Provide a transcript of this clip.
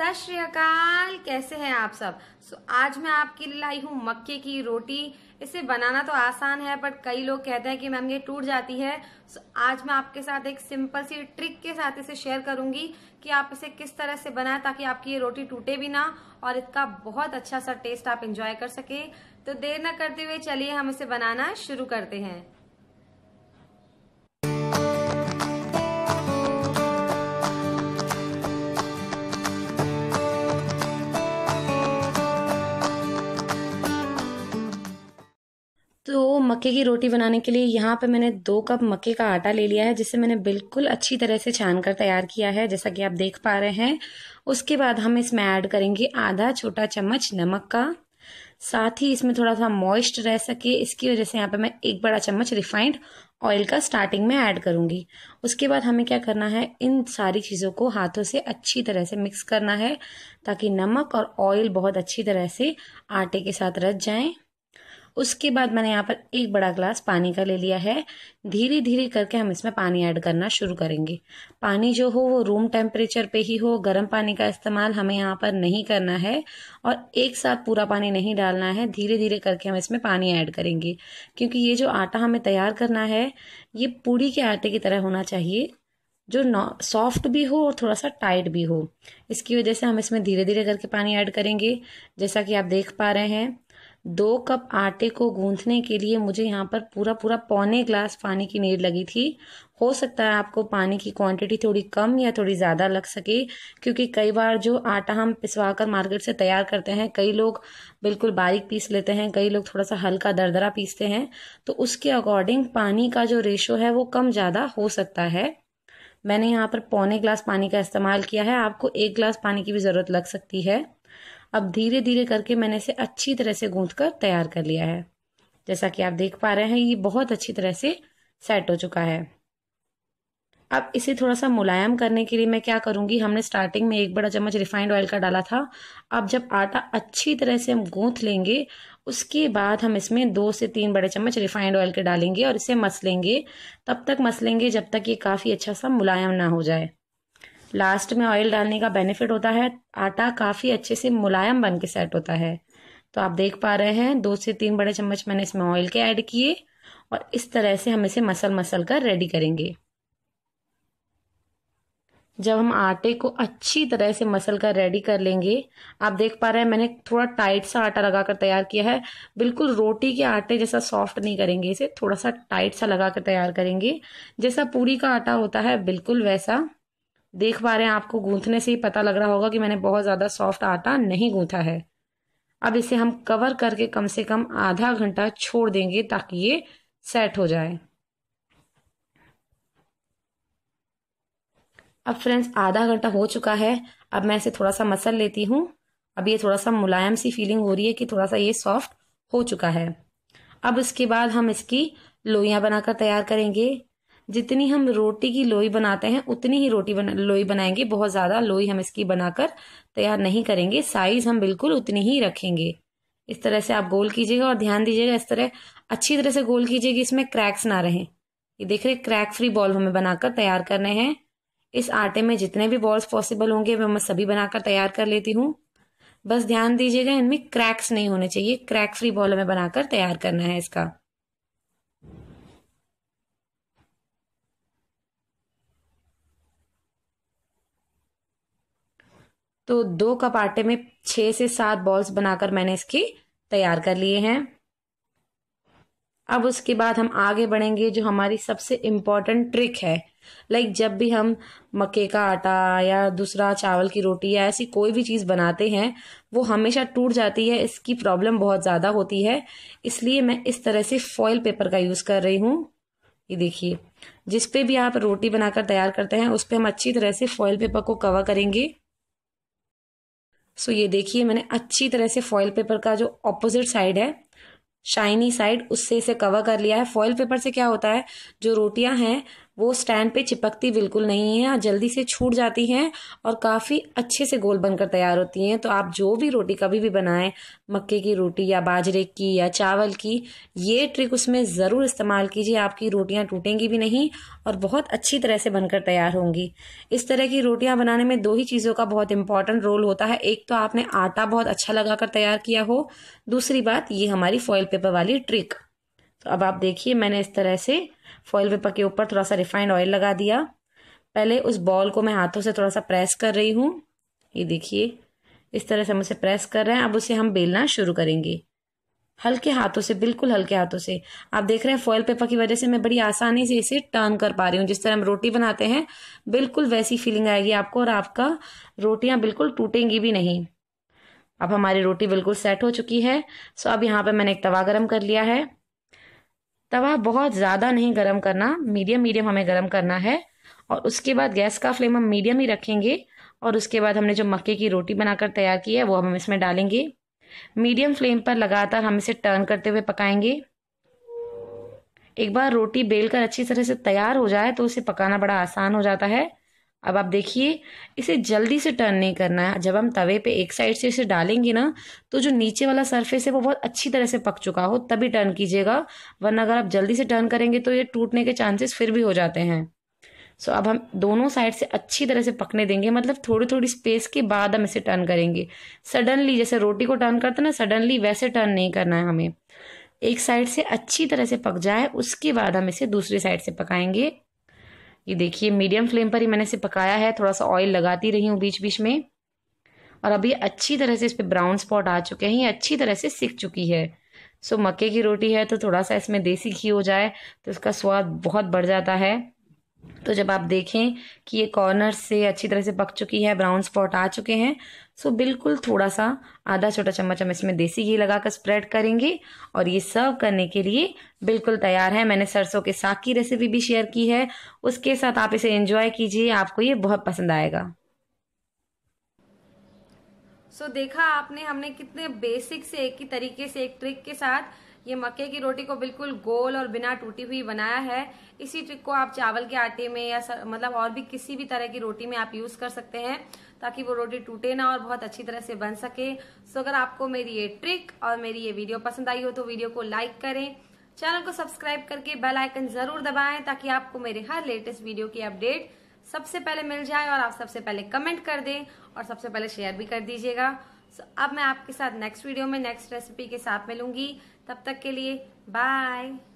सत श्रीकाल कैसे हैं आप सब सो so, आज मैं आपके लिए लाई हूँ मक्के की रोटी इसे बनाना तो आसान है बट कई लोग कहते हैं कि मैम ये टूट जाती है सो so, आज मैं आपके साथ एक सिंपल सी ट्रिक के साथ इसे शेयर करूंगी कि आप इसे किस तरह से बनाएं ताकि आपकी ये रोटी टूटे भी ना और इसका बहुत अच्छा सा टेस्ट आप इंजॉय कर सकें तो देर न करते हुए चलिए हम इसे बनाना शुरू करते हैं मक्के की रोटी बनाने के लिए यहाँ पे मैंने दो कप मक्के का आटा ले लिया है जिसे मैंने बिल्कुल अच्छी तरह से छान कर तैयार किया है जैसा कि आप देख पा रहे हैं उसके बाद हम इसमें ऐड करेंगे आधा छोटा चम्मच नमक का साथ ही इसमें थोड़ा सा मॉइस्ट रह सके इसकी वजह से यहाँ पे मैं एक बड़ा चम्मच रिफाइंड ऑयल का स्टार्टिंग में ऐड करूँगी उसके बाद हमें क्या करना है इन सारी चीज़ों को हाथों से अच्छी तरह से मिक्स करना है ताकि नमक और ऑयल बहुत अच्छी तरह से आटे के साथ रच जाएं उसके बाद मैंने यहाँ पर एक बड़ा ग्लास पानी का ले लिया है धीरे धीरे करके हम इसमें पानी ऐड करना शुरू करेंगे पानी जो हो वो रूम टेम्परेचर पे ही हो गर्म पानी का इस्तेमाल हमें यहाँ पर नहीं करना है और एक साथ पूरा पानी नहीं डालना है धीरे धीरे करके हम इसमें पानी ऐड करेंगे क्योंकि ये जो आटा हमें तैयार करना है ये पूड़ी के आटे की तरह होना चाहिए जो सॉफ्ट भी हो और थोड़ा सा टाइट भी हो इसकी वजह से हम इसमें धीरे धीरे करके पानी ऐड करेंगे जैसा कि आप देख पा रहे हैं दो कप आटे को गूंथने के लिए मुझे यहाँ पर पूरा पूरा पौने ग्लास पानी की नीड लगी थी हो सकता है आपको पानी की क्वांटिटी थोड़ी कम या थोड़ी ज़्यादा लग सके क्योंकि कई बार जो आटा हम पिसवा कर मार्केट से तैयार करते हैं कई लोग बिल्कुल बारीक पीस लेते हैं कई लोग थोड़ा सा हल्का दरदरा पीसते हैं तो उसके अकॉर्डिंग पानी का जो रेशो है वो कम ज़्यादा हो सकता है मैंने यहाँ पर पौने ग्लास पानी का इस्तेमाल किया है आपको एक ग्लास पानी की भी ज़रूरत लग सकती है अब धीरे धीरे करके मैंने इसे अच्छी तरह से गूंथ कर तैयार कर लिया है जैसा कि आप देख पा रहे हैं ये बहुत अच्छी तरह से सेट हो चुका है अब इसे थोड़ा सा मुलायम करने के लिए मैं क्या करूंगी हमने स्टार्टिंग में एक बड़ा चम्मच रिफाइंड ऑयल का डाला था अब जब आटा अच्छी तरह से हम गूंथ लेंगे उसके बाद हम इसमें दो से तीन बड़े चम्मच रिफाइंड ऑयल के डालेंगे और इसे मसलेंगे तब तक मसलेंगे जब तक ये काफ़ी अच्छा सा मुलायम ना हो जाए लास्ट में ऑयल डालने का बेनिफिट होता है आटा काफ़ी अच्छे से मुलायम बन के सेट होता है तो आप देख पा रहे हैं दो से तीन बड़े चम्मच मैंने इसमें ऑयल के ऐड किए और इस तरह से हम इसे मसल मसल कर रेडी करेंगे जब हम आटे को अच्छी तरह से मसल कर रेडी कर लेंगे आप देख पा रहे हैं मैंने थोड़ा टाइट सा आटा लगा कर तैयार किया है बिल्कुल रोटी के आटे जैसा सॉफ्ट नहीं करेंगे इसे थोड़ा सा टाइट सा लगा कर तैयार करेंगे जैसा पूरी का आटा होता है बिल्कुल वैसा देख पा रहे हैं आपको गूंथने से ही पता लग रहा होगा कि मैंने बहुत ज़्यादा सॉफ्ट आटा नहीं गूंथा है अब इसे हम कवर करके कम से कम आधा घंटा छोड़ देंगे ताकि ये सेट हो जाए अब फ्रेंड्स आधा घंटा हो चुका है अब मैं इसे थोड़ा सा मसल लेती हूँ अब ये थोड़ा सा मुलायम सी फीलिंग हो रही है कि थोड़ा सा ये सॉफ्ट हो चुका है अब इसके बाद हम इसकी लोइयाँ बनाकर तैयार करेंगे जितनी हम रोटी की लोई बनाते हैं उतनी ही रोटी बना लोई बनाएंगे बहुत ज़्यादा लोई हम इसकी बनाकर तैयार नहीं करेंगे साइज़ हम बिल्कुल उतनी ही रखेंगे इस तरह से आप गोल कीजिएगा और ध्यान दीजिएगा इस तरह अच्छी तरह से गोल कीजिएगा इसमें क्रैक्स ना रहें ये देख रहे क्रैक फ्री बॉल हमें बनाकर तैयार करने हैं इस आटे में जितने भी बॉल्स पॉसिबल होंगे मैं मैं सभी बनाकर तैयार कर लेती हूँ बस ध्यान दीजिएगा इनमें क्रैक्स नहीं होने चाहिए क्रैक फ्री बॉल हमें बनाकर तैयार करना है इसका तो दो कप आटे में छः से सात बॉल्स बनाकर मैंने इसकी तैयार कर लिए हैं अब उसके बाद हम आगे बढ़ेंगे जो हमारी सबसे इम्पॉर्टेंट ट्रिक है लाइक जब भी हम मक्के का आटा या दूसरा चावल की रोटी या ऐसी कोई भी चीज़ बनाते हैं वो हमेशा टूट जाती है इसकी प्रॉब्लम बहुत ज़्यादा होती है इसलिए मैं इस तरह से फॉयल पेपर का यूज़ कर रही हूँ ये देखिए जिस पे भी आप रोटी बनाकर तैयार करते हैं उस पर हम अच्छी तरह से फॉयल पेपर को कवर करेंगे सो ये देखिए मैंने अच्छी तरह से फॉइल पेपर का जो ऑपोजिट साइड है शाइनी साइड उससे इसे कवर कर लिया है फॉयल पेपर से क्या होता है जो रोटियां हैं वो स्टैंड पे चिपकती बिल्कुल नहीं है जल्दी से छूट जाती हैं और काफ़ी अच्छे से गोल बनकर तैयार होती हैं तो आप जो भी रोटी कभी भी बनाएं मक्के की रोटी या बाजरे की या चावल की ये ट्रिक उसमें ज़रूर इस्तेमाल कीजिए आपकी रोटियां टूटेंगी भी नहीं और बहुत अच्छी तरह से बनकर तैयार होंगी इस तरह की रोटियाँ बनाने में दो ही चीज़ों का बहुत इंपॉर्टेंट रोल होता है एक तो आपने आटा बहुत अच्छा लगा तैयार किया हो दूसरी बात ये हमारी फॉयल पेपर वाली ट्रिक तो अब आप देखिए मैंने इस तरह से फॉयल पेपर के ऊपर थोड़ा सा रिफाइंड ऑयल लगा दिया पहले उस बॉल को मैं हाथों से थोड़ा सा प्रेस कर रही हूँ ये देखिए इस तरह से हम उसे प्रेस कर रहे हैं अब उसे हम बेलना शुरू करेंगे हल्के हाथों से बिल्कुल हल्के हाथों से आप देख रहे हैं फॉयल पेपर की वजह से मैं बड़ी आसानी से इसे टर्न कर पा रही हूँ जिस तरह हम रोटी बनाते हैं बिल्कुल वैसी फीलिंग आएगी आपको और आपका रोटियाँ बिल्कुल टूटेंगी भी नहीं अब हमारी रोटी बिल्कुल सेट हो चुकी है सो अब यहाँ पर मैंने एक तवा गर्म कर लिया है तवा बहुत ज़्यादा नहीं गर्म करना मीडियम मीडियम हमें गर्म करना है और उसके बाद गैस का फ्लेम हम मीडियम ही रखेंगे और उसके बाद हमने जो मक्के की रोटी बनाकर तैयार की है वो हम इसमें डालेंगे मीडियम फ्लेम पर लगातार हम इसे टर्न करते हुए पकाएंगे एक बार रोटी बेल कर अच्छी तरह से तैयार हो जाए तो उसे पकाना बड़ा आसान हो जाता है अब आप देखिए इसे जल्दी से टर्न नहीं करना है जब हम तवे पे एक साइड से इसे डालेंगे ना तो जो नीचे वाला सरफेस है वो बहुत अच्छी तरह से पक चुका हो तभी टर्न कीजिएगा वरना अगर आप जल्दी से टर्न करेंगे तो ये टूटने के चांसेस फिर भी हो जाते हैं सो अब हम दोनों साइड से अच्छी तरह से पकने देंगे मतलब थोड़ी थोड़ी स्पेस के बाद हम इसे टर्न करेंगे सडनली जैसे रोटी को टर्न करते ना सडनली वैसे टर्न नहीं करना है हमें एक साइड से अच्छी तरह से पक जाए उसके बाद हम इसे दूसरी साइड से पकाएंगे ये देखिए मीडियम फ्लेम पर ही मैंने इसे पकाया है थोड़ा सा ऑयल लगाती रही हूँ बीच बीच में और अभी अच्छी तरह से इस पर ब्राउन स्पॉट आ चुके हैं ये अच्छी तरह से सीख चुकी है सो मक्के की रोटी है तो थोड़ा सा इसमें देसी घी हो जाए तो इसका स्वाद बहुत बढ़ जाता है तो जब आप देखें कि ये कॉर्नर से अच्छी तरह से पक चुकी है ब्राउन स्पॉट आ चुके हैं सो बिल्कुल थोड़ा सा आधा छोटा चम्मच हम इसमें देसी घी लगाकर स्प्रेड करेंगे और ये सर्व करने के लिए बिल्कुल तैयार है मैंने सरसों के साग की रेसिपी भी शेयर की है उसके साथ आप इसे एंजॉय कीजिए आपको ये बहुत पसंद आएगा सो so, देखा आपने हमने कितने बेसिक से एक ही तरीके से एक ट्रिक के साथ ये मक्के की रोटी को बिल्कुल गोल और बिना टूटी हुई बनाया है इसी ट्रिक को आप चावल के आटे में या सर, मतलब और भी किसी भी तरह की रोटी में आप यूज कर सकते हैं ताकि वो रोटी टूटे ना और बहुत अच्छी तरह से बन सके सो अगर आपको मेरी ये ट्रिक और मेरी ये वीडियो पसंद आई हो तो वीडियो को लाइक करें चैनल को सब्सक्राइब करके बेल आइकन जरूर दबाएं ताकि आपको मेरे हर लेटेस्ट वीडियो की अपडेट सबसे पहले मिल जाए और आप सबसे पहले कमेंट कर दें और सबसे पहले शेयर भी कर दीजिएगा सो अब मैं आपके साथ नेक्स्ट वीडियो में नेक्स्ट रेसिपी के साथ मिलूंगी तब तक के लिए बाय